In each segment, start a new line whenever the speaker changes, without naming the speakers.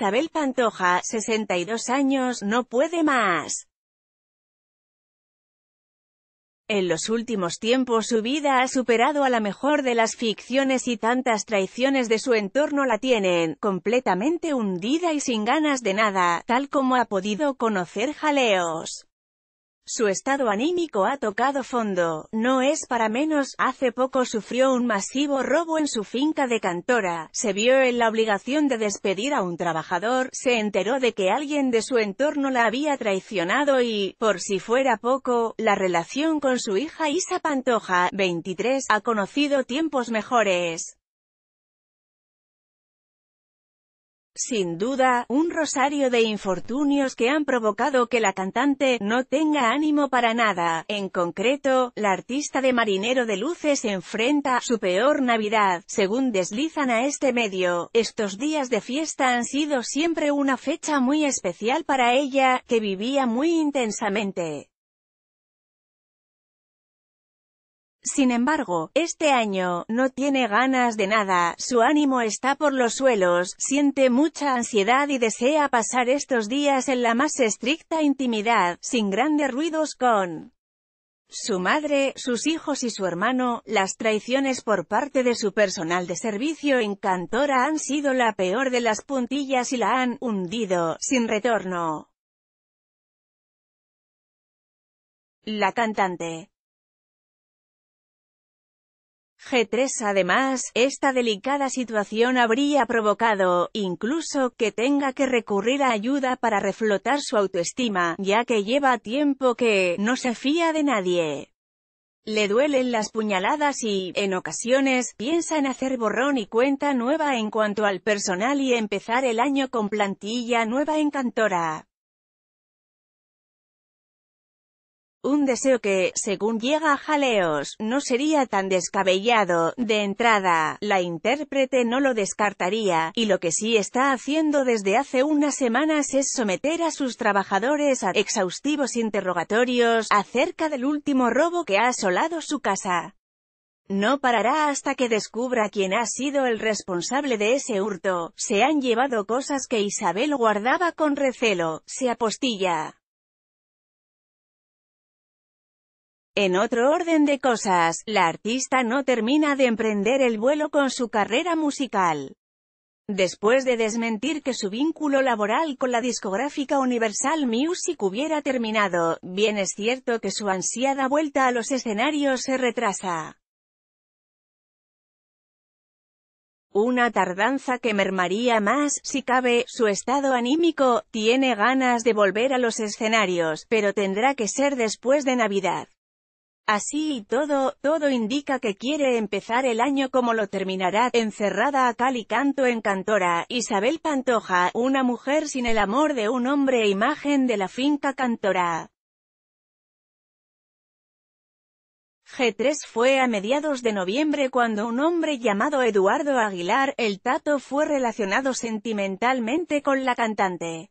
Isabel Pantoja, 62 años, no puede más. En los últimos tiempos su vida ha superado a la mejor de las ficciones y tantas traiciones de su entorno la tienen, completamente hundida y sin ganas de nada, tal como ha podido conocer jaleos. Su estado anímico ha tocado fondo, no es para menos, hace poco sufrió un masivo robo en su finca de Cantora, se vio en la obligación de despedir a un trabajador, se enteró de que alguien de su entorno la había traicionado y, por si fuera poco, la relación con su hija Isa Pantoja, 23, ha conocido tiempos mejores. sin duda, un rosario de infortunios que han provocado que la cantante no tenga ánimo para nada. En concreto, la artista de Marinero de Luces enfrenta su peor Navidad, según deslizan a este medio. Estos días de fiesta han sido siempre una fecha muy especial para ella, que vivía muy intensamente. Sin embargo, este año, no tiene ganas de nada, su ánimo está por los suelos, siente mucha ansiedad y desea pasar estos días en la más estricta intimidad, sin grandes ruidos con su madre, sus hijos y su hermano, las traiciones por parte de su personal de servicio en Cantora han sido la peor de las puntillas y la han hundido, sin retorno. La cantante G3 Además, esta delicada situación habría provocado, incluso, que tenga que recurrir a ayuda para reflotar su autoestima, ya que lleva tiempo que, no se fía de nadie. Le duelen las puñaladas y, en ocasiones, piensa en hacer borrón y cuenta nueva en cuanto al personal y empezar el año con plantilla nueva en Cantora. un deseo que, según llega a Jaleos, no sería tan descabellado, de entrada, la intérprete no lo descartaría, y lo que sí está haciendo desde hace unas semanas es someter a sus trabajadores a exhaustivos interrogatorios acerca del último robo que ha asolado su casa. No parará hasta que descubra quién ha sido el responsable de ese hurto. Se han llevado cosas que Isabel guardaba con recelo, se apostilla. En otro orden de cosas, la artista no termina de emprender el vuelo con su carrera musical. Después de desmentir que su vínculo laboral con la discográfica Universal Music hubiera terminado, bien es cierto que su ansiada vuelta a los escenarios se retrasa. Una tardanza que mermaría más, si cabe, su estado anímico, tiene ganas de volver a los escenarios, pero tendrá que ser después de Navidad. Así y todo, todo indica que quiere empezar el año como lo terminará, encerrada a cal y canto en Cantora, Isabel Pantoja, una mujer sin el amor de un hombre e imagen de la finca Cantora. G3 fue a mediados de noviembre cuando un hombre llamado Eduardo Aguilar, el Tato fue relacionado sentimentalmente con la cantante.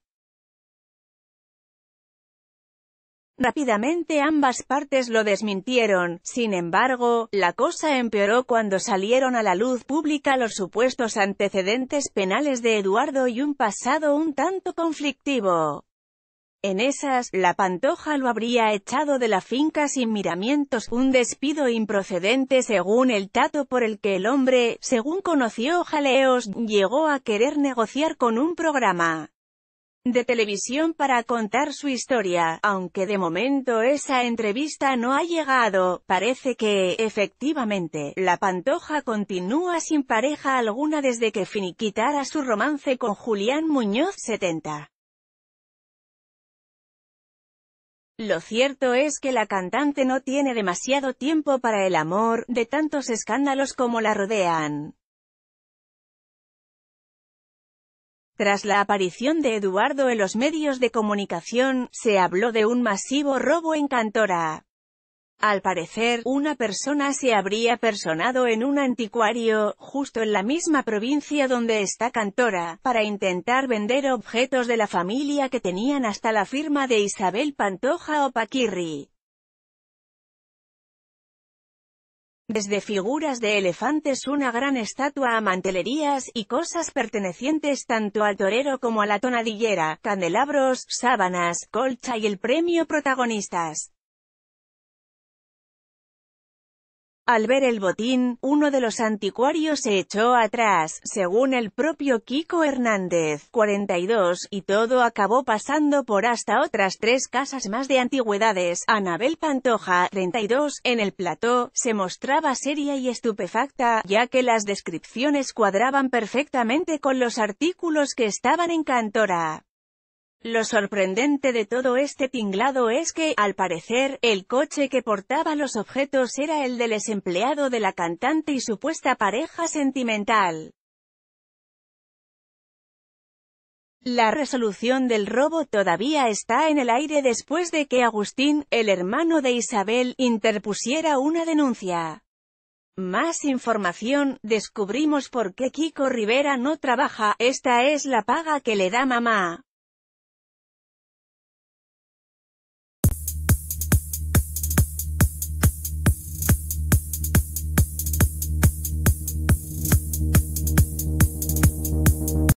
Rápidamente ambas partes lo desmintieron, sin embargo, la cosa empeoró cuando salieron a la luz pública los supuestos antecedentes penales de Eduardo y un pasado un tanto conflictivo. En esas, la pantoja lo habría echado de la finca sin miramientos, un despido improcedente según el tato por el que el hombre, según conoció Jaleos, llegó a querer negociar con un programa de televisión para contar su historia, aunque de momento esa entrevista no ha llegado, parece que, efectivamente, la Pantoja continúa sin pareja alguna desde que finiquitara su romance con Julián Muñoz 70. Lo cierto es que la cantante no tiene demasiado tiempo para el amor, de tantos escándalos como la rodean. Tras la aparición de Eduardo en los medios de comunicación, se habló de un masivo robo en Cantora. Al parecer, una persona se habría personado en un anticuario, justo en la misma provincia donde está Cantora, para intentar vender objetos de la familia que tenían hasta la firma de Isabel Pantoja o Paquirri. desde figuras de elefantes una gran estatua a mantelerías y cosas pertenecientes tanto al torero como a la tonadillera, candelabros, sábanas, colcha y el premio protagonistas. Al ver el botín, uno de los anticuarios se echó atrás, según el propio Kiko Hernández, 42, y todo acabó pasando por hasta otras tres casas más de antigüedades. Anabel Pantoja, 32, en el plató, se mostraba seria y estupefacta, ya que las descripciones cuadraban perfectamente con los artículos que estaban en Cantora. Lo sorprendente de todo este tinglado es que, al parecer, el coche que portaba los objetos era el del desempleado de la cantante y supuesta pareja sentimental. La resolución del robo todavía está en el aire después de que Agustín, el hermano de Isabel, interpusiera una denuncia. Más información, descubrimos por qué Kiko Rivera no trabaja, esta es la paga que le da mamá.